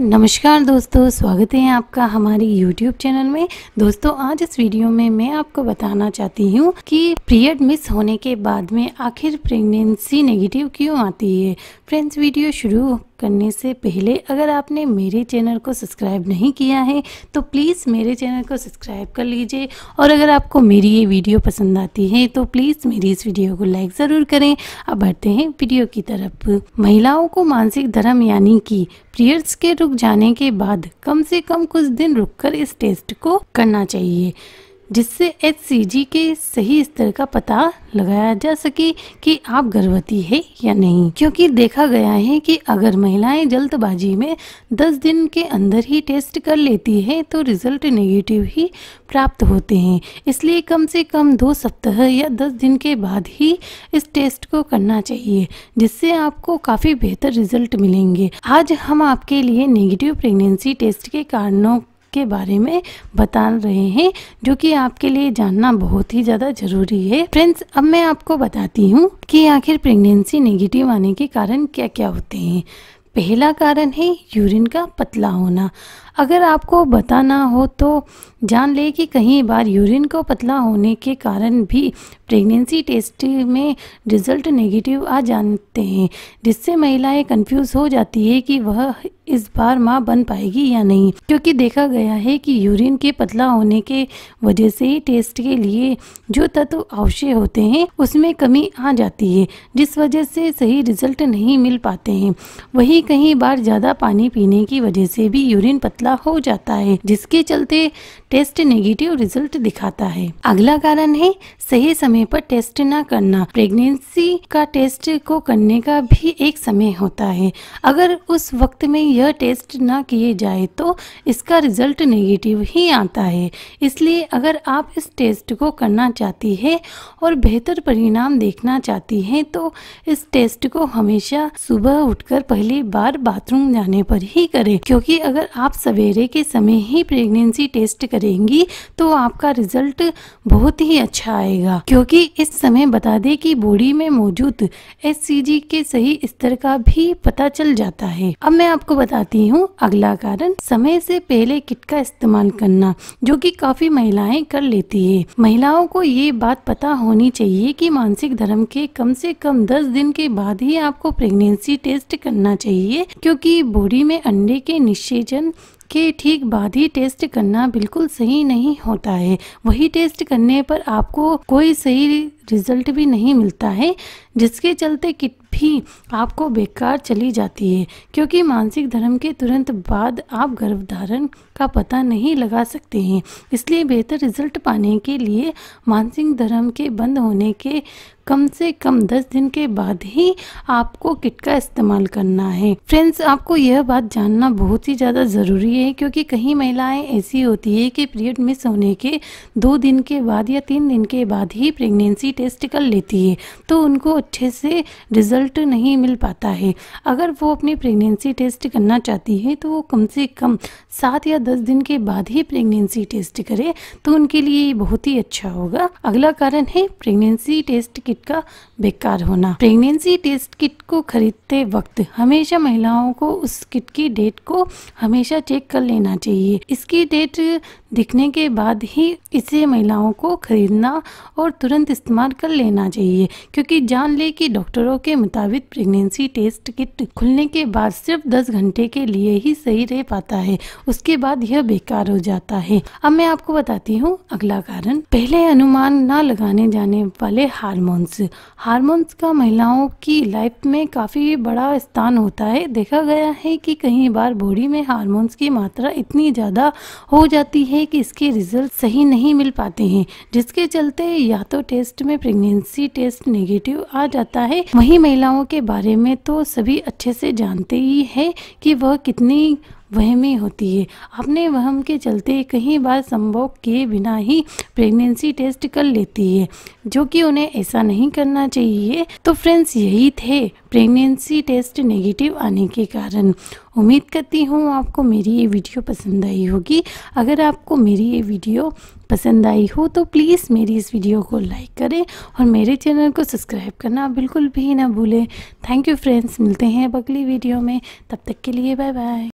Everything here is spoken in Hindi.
नमस्कार दोस्तों स्वागत है आपका हमारे YouTube चैनल में दोस्तों आज इस वीडियो में मैं आपको बताना चाहती हूँ कि पीरियड मिस होने के बाद में आखिर प्रेगनेंसी नेगेटिव क्यों आती है फ्रेंड्स वीडियो शुरू करने से पहले अगर आपने मेरे चैनल को सब्सक्राइब नहीं किया है तो प्लीज़ मेरे चैनल को सब्सक्राइब कर लीजिए और अगर आपको मेरी ये वीडियो पसंद आती है तो प्लीज़ मेरी इस वीडियो को लाइक ज़रूर करें अब बढ़ते हैं वीडियो की तरफ महिलाओं को मानसिक धर्म यानी कि पीरियड्स के रुक जाने के बाद कम से कम कुछ दिन रुक इस टेस्ट को करना चाहिए जिससे एच के सही स्तर का पता लगाया जा सके कि आप गर्भवती है या नहीं क्योंकि देखा गया है कि अगर महिलाएं जल्दबाजी में 10 दिन के अंदर ही टेस्ट कर लेती है तो रिजल्ट नेगेटिव ही प्राप्त होते हैं इसलिए कम से कम दो सप्ताह या 10 दिन के बाद ही इस टेस्ट को करना चाहिए जिससे आपको काफ़ी बेहतर रिजल्ट मिलेंगे आज हम आपके लिए नेगेटिव प्रेगनेंसी टेस्ट के कारणों के बारे में बता रहे हैं जो कि आपके लिए जानना बहुत ही ज़्यादा ज़रूरी है फ्रेंड्स अब मैं आपको बताती हूँ कि आखिर प्रेगनेंसी नेगेटिव आने के कारण क्या क्या होते हैं पहला कारण है यूरिन का पतला होना अगर आपको पता हो तो जान ले कि कहीं बार यूरिन को पतला होने के कारण भी प्रेगनेंसी टेस्ट में रिजल्ट नेगेटिव आ जाते हैं जिससे महिलाएं कंफ्यूज हो जाती है कि वह इस बार माँ बन पाएगी या नहीं क्योंकि देखा गया है कि यूरिन के पतला होने के वजह से ही टेस्ट के लिए जो तत्व आवश्यक होते हैं उसमें कमी आ जाती है जिस वजह से सही रिजल्ट नहीं मिल पाते हैं वही कहीं बार ज़्यादा पानी पीने की वजह से भी यूरिन पतला हो जाता है जिसके चलते टेस्ट नेगेटिव रिजल्ट दिखाता है अगला कारण है सही समय समय पर टेस्ट ना करना प्रेगनेंसी का टेस्ट को करने का भी एक समय होता है अगर उस वक्त में यह टेस्ट ना किए जाए तो इसका रिजल्ट नेगेटिव ही आता है इसलिए अगर आप इस टेस्ट को करना चाहती है और बेहतर परिणाम देखना चाहती है तो इस टेस्ट को हमेशा सुबह उठकर पहली बार बाथरूम जाने पर ही करें क्योंकि अगर आप सवेरे के समय ही प्रेगनेंसी टेस्ट करेंगी तो आपका रिजल्ट बहुत ही अच्छा आएगा क्योंकि क्योंकि इस समय बता दें कि बॉडी में मौजूद एस के सही स्तर का भी पता चल जाता है अब मैं आपको बताती हूँ अगला कारण समय से पहले किट का इस्तेमाल करना जो कि काफी महिलाएं कर लेती है महिलाओं को ये बात पता होनी चाहिए कि मानसिक धर्म के कम से कम 10 दिन के बाद ही आपको प्रेगनेंसी टेस्ट करना चाहिए क्योंकि बॉडी में अंडे के निषेचन के ठीक बाद ही टेस्ट करना बिल्कुल सही नहीं होता है वही टेस्ट करने पर आपको कोई सही रिजल्ट भी नहीं मिलता है जिसके चलते किट भी आपको बेकार चली जाती है क्योंकि मानसिक धर्म के तुरंत बाद आप गर्भधारण का पता नहीं लगा सकते हैं इसलिए बेहतर रिजल्ट पाने के लिए मानसिक धर्म के बंद होने के कम से कम 10 दिन के बाद ही आपको किट का इस्तेमाल करना है फ्रेंड्स आपको यह बात जानना बहुत ही ज़्यादा ज़रूरी है क्योंकि कहीं महिलाएं ऐसी होती है कि पीरियड मिस होने के दो दिन के बाद या तीन दिन के बाद ही प्रेगनेंसी टेस्ट कर लेती है तो उनको अच्छे से रिज़ल्ट नहीं मिल पाता है अगर वो अपनी प्रेगनेंसी टेस्ट करना चाहती है तो वो कम से कम सात या दस दिन के बाद ही प्रेगनेंसी टेस्ट करे तो उनके लिए बहुत ही अच्छा होगा अगला कारण है प्रेगनेंसी टेस्ट किट का बेकार होना प्रेगनेंसी टेस्ट किट को खरीदते वक्त हमेशा महिलाओं को उस किट की डेट को हमेशा चेक कर लेना चाहिए इसकी डेट दिखने के बाद ही इसे महिलाओं को खरीदना और तुरंत इस्तेमाल कर लेना चाहिए क्योंकि जान ले कि डॉक्टरों के मुताबिक प्रेगनेंसी टेस्ट किट खुलने के बाद सिर्फ 10 घंटे के लिए ही सही रह पाता है उसके बाद यह बेकार हो जाता है अब मैं आपको बताती हूँ अगला कारण पहले अनुमान न लगाने जाने वाले हारमोन्स हारमोन्स का महिलाओं की लाइफ में काफ़ी बड़ा स्थान होता है देखा गया है कि कई बार बॉडी में हारमोन्स की मात्रा इतनी ज़्यादा हो जाती है है कि इसके रिजल्ट सही नहीं मिल पाते हैं जिसके चलते या तो टेस्ट में प्रेगनेंसी टेस्ट नेगेटिव आ जाता है वही महिलाओं के बारे में तो सभी अच्छे से जानते ही है कि वह कितनी वहमी होती है अपने वहम के चलते कहीं बार संभोग किए बिना ही प्रेगनेंसी टेस्ट कर लेती है जो कि उन्हें ऐसा नहीं करना चाहिए तो फ्रेंड्स यही थे प्रेगनेंसी टेस्ट नेगेटिव आने के कारण उम्मीद करती हूँ आपको मेरी ये वीडियो पसंद आई होगी अगर आपको मेरी ये वीडियो पसंद आई हो तो प्लीज़ मेरी इस वीडियो को लाइक करें और मेरे चैनल को सब्सक्राइब करना बिल्कुल भी ना भूलें थैंक यू फ्रेंड्स मिलते हैं अब अगली वीडियो में तब तक के लिए बाय बाय